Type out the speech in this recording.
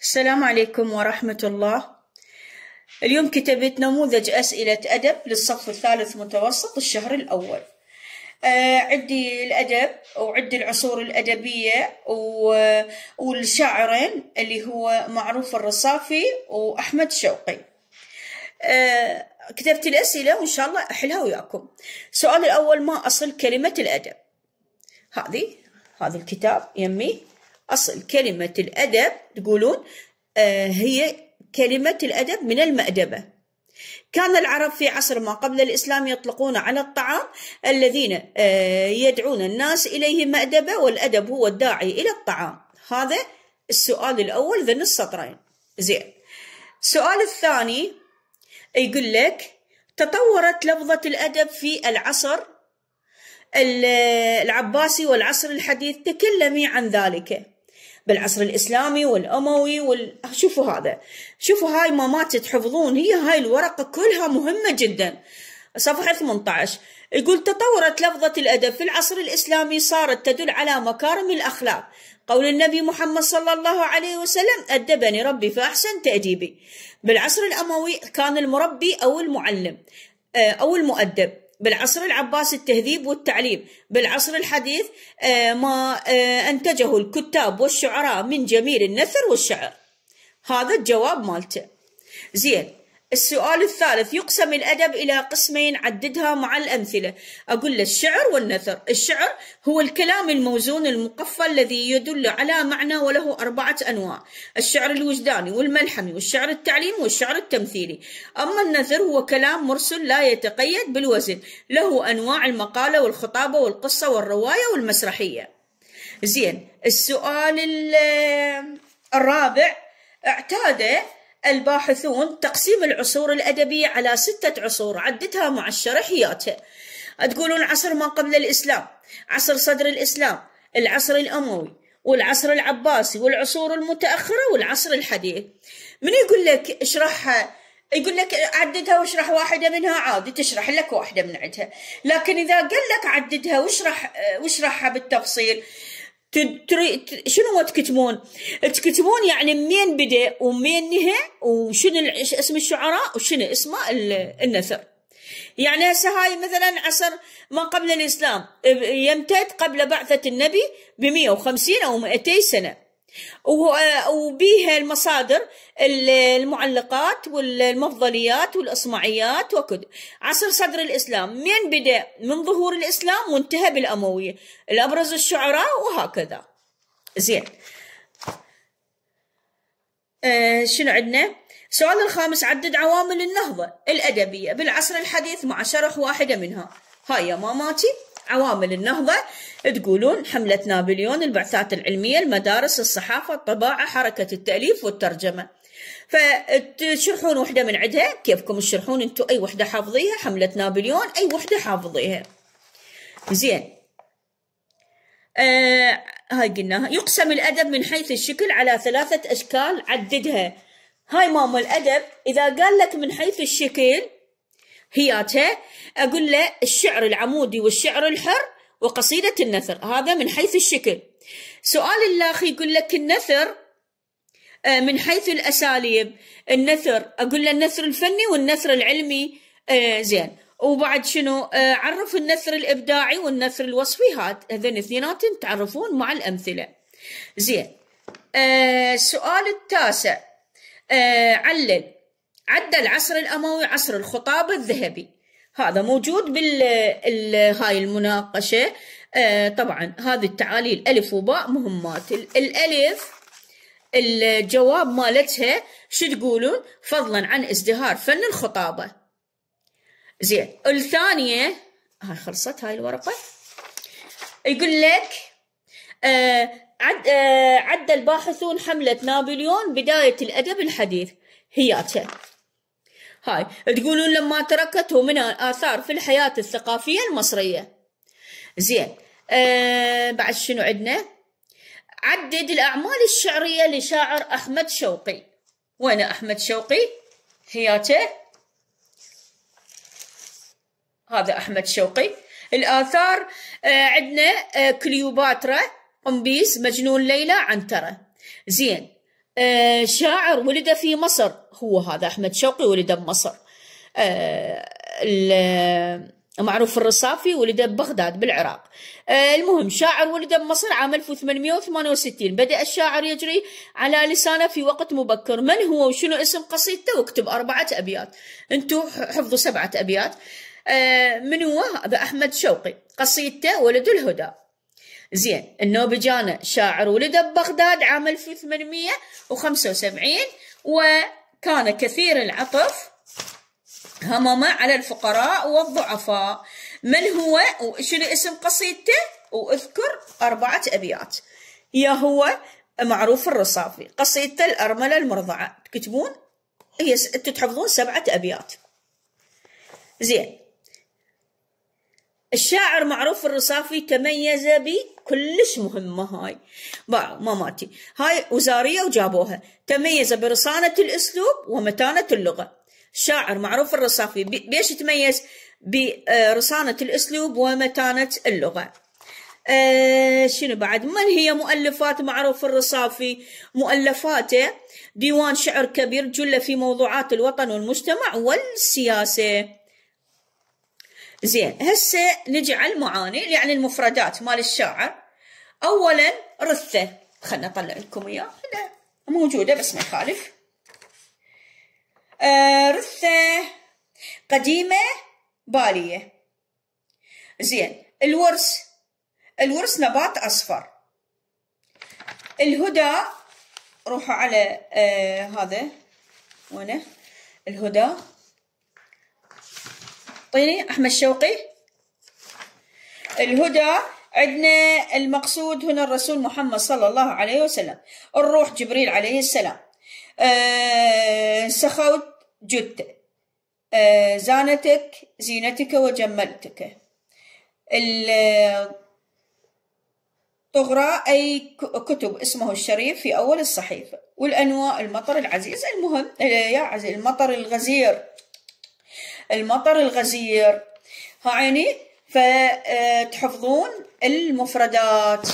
السلام عليكم ورحمة الله اليوم كتبت نموذج أسئلة أدب للصف الثالث متوسط الشهر الأول آه عدي الأدب وعد العصور الأدبية والشاعرين اللي هو معروف الرصافي وأحمد شوقي آه كتبت الأسئلة وإن شاء الله أحلها وياكم السؤال الأول ما أصل كلمة الأدب هذه هذا الكتاب يمي أصل كلمة الأدب تقولون آه، هي كلمة الأدب من المأدبة كان العرب في عصر ما قبل الإسلام يطلقون على الطعام الذين آه، يدعون الناس إليه مأدبة والأدب هو الداعي إلى الطعام هذا السؤال الأول ذن السطرين زين السؤال الثاني يقول لك تطورت لفظة الأدب في العصر العباسي والعصر الحديث تكلمي عن ذلك بالعصر الإسلامي والأموي وال... شوفوا هذا شوفوا هاي ما مات تحفظون هي هاي الورقة كلها مهمة جدا صفحة 18 يقول تطورت لفظة الأدب في العصر الإسلامي صارت تدل على مكارم الأخلاق قول النبي محمد صلى الله عليه وسلم أدبني ربي فأحسن تأديبي بالعصر الأموي كان المربي أو المعلم أو المؤدب بالعصر العباسي التهذيب والتعليم بالعصر الحديث آه، ما آه، أنتجه الكتاب والشعراء من جميل النثر والشعر هذا الجواب مالته زين السؤال الثالث يقسم الأدب إلى قسمين عددها مع الأمثلة أقول له الشعر والنثر الشعر هو الكلام الموزون المقفى الذي يدل على معنى وله أربعة أنواع الشعر الوجداني والملحمي والشعر التعليمي والشعر التمثيلي أما النثر هو كلام مرسل لا يتقيد بالوزن له أنواع المقالة والخطابة والقصة والرواية والمسرحية زين السؤال الرابع اعتاده الباحثون تقسيم العصور الأدبية على ستة عصور عدتها مع الشرحيات تقولون عصر ما قبل الإسلام عصر صدر الإسلام العصر الأموي والعصر العباسي والعصور المتأخرة والعصر الحديث من يقول لك اشرحها يقول لك عددها واشرح واحدة منها عادي تشرح لك واحدة من عندها لكن إذا قال لك عددها واشرح واشرحها بالتفصيل تدري شنو تكتبون؟ تكتبون يعني منين بدا ومين نهى وشنو اسم الشعراء وشنو اسم النثر. يعني هسه هاي مثلا عصر ما قبل الاسلام يمتد قبل بعثه النبي ب 150 او 200 سنه. آه، وبيها المصادر المعلقات والمفضليات والإصمعيات وكذا عصر صدر الإسلام من بدأ من ظهور الإسلام وانتهى بالأموية الأبرز الشعراء وهكذا زين آه شنو عندنا السؤال الخامس عدد عوامل النهضة الأدبية بالعصر الحديث مع شرح واحدة منها هاي يا ماماتي عوامل النهضة تقولون حملة نابليون البعثات العلمية المدارس الصحافة الطباعة حركة التأليف والترجمة فتشرحون وحدة من عدها كيفكم تشرحون انتو أي وحدة حافظيها حملة نابليون أي وحدة حافظيها زين آه هاي قلناها يقسم الأدب من حيث الشكل على ثلاثة أشكال عددها هاي ماما الأدب إذا قال لك من حيث الشكل هياتها أقول له الشعر العمودي والشعر الحر وقصيدة النثر هذا من حيث الشكل سؤال اللاخي يقول لك النثر آه، من حيث الأساليب النثر أقول له النثر الفني والنثر العلمي آه، زين وبعد شنو آه، عرف النثر الإبداعي والنثر الوصفي هات هذين اثنيناتهم تعرفون مع الأمثلة زين السؤال التاسع علل عدى العصر الأموي عصر الخطاب الذهبي هذا موجود بال هاي المناقشة آه، طبعا هذه التعاليل ألف وباء مهمات الألف الجواب مالتها شو تقولون فضلا عن ازدهار فن الخطابة زين الثانية هاي آه، خلصت هاي الورقة يقول لك آه عد آه عد الباحثون حملة نابليون بداية الأدب الحديث هياته هاي تقولون لما تركته من آثار في الحياة الثقافية المصرية زين آه بعد شنو عندنا عدد الأعمال الشعرية لشاعر أحمد شوقي وين أحمد شوقي هياته هذا أحمد شوقي الآثار آه عندنا آه كليوباترا قنبيس مجنون ليلى عنترة زين آه، شاعر ولد في مصر هو هذا أحمد شوقي ولد بمصر آه، معروف الرصافي ولد ببغداد بالعراق آه، المهم شاعر ولد بمصر عام 1868 بدأ الشاعر يجري على لسانه في وقت مبكر من هو وشنو اسم قصيدته واكتب أربعة أبيات انتو حفظوا سبعة أبيات من هو هذا أحمد شوقي قصيدته ولد الهدى زين النوبي جانا شاعر ولد ببغداد عام 1875 وكان كثير العطف همم على الفقراء والضعفاء من هو وشنو اسم قصيدته واذكر أربعة أبيات يا هو معروف الرصافي قصيدته الأرملة المرضعة تكتبون هي تحفظون سبعة أبيات زين الشاعر معروف الرصافي تميز بكلش مهمة هاي ماماتي هاي وزارية وجابوها تميز برصانة الأسلوب ومتانة اللغة الشاعر معروف الرصافي بيش تميز برصانة آه، الأسلوب ومتانة اللغة آه شنو بعد من هي مؤلفات معروف الرصافي مؤلفاته ديوان شعر كبير جل في موضوعات الوطن والمجتمع والسياسة زين هسه نجي على المعاني يعني المفردات مال الشاعر اولا رثه خلنا اطلع لكم اياه موجوده بس ما يخالف آه رثه قديمه باليه زين الورس الورس نبات اصفر الهدى روحوا على آه هذا وينه الهدى اعطيني احمد شوقي الهدى عندنا المقصود هنا الرسول محمد صلى الله عليه وسلم الروح جبريل عليه السلام أه سخوت جدته أه زانتك زينتك وجملتك طغراء أي كتب اسمه الشريف في أول الصحيفة والأنواء المطر العزيز المهم آه، يا عزيز المطر الغزير المطر الغزير هعيني فتحفظون المفردات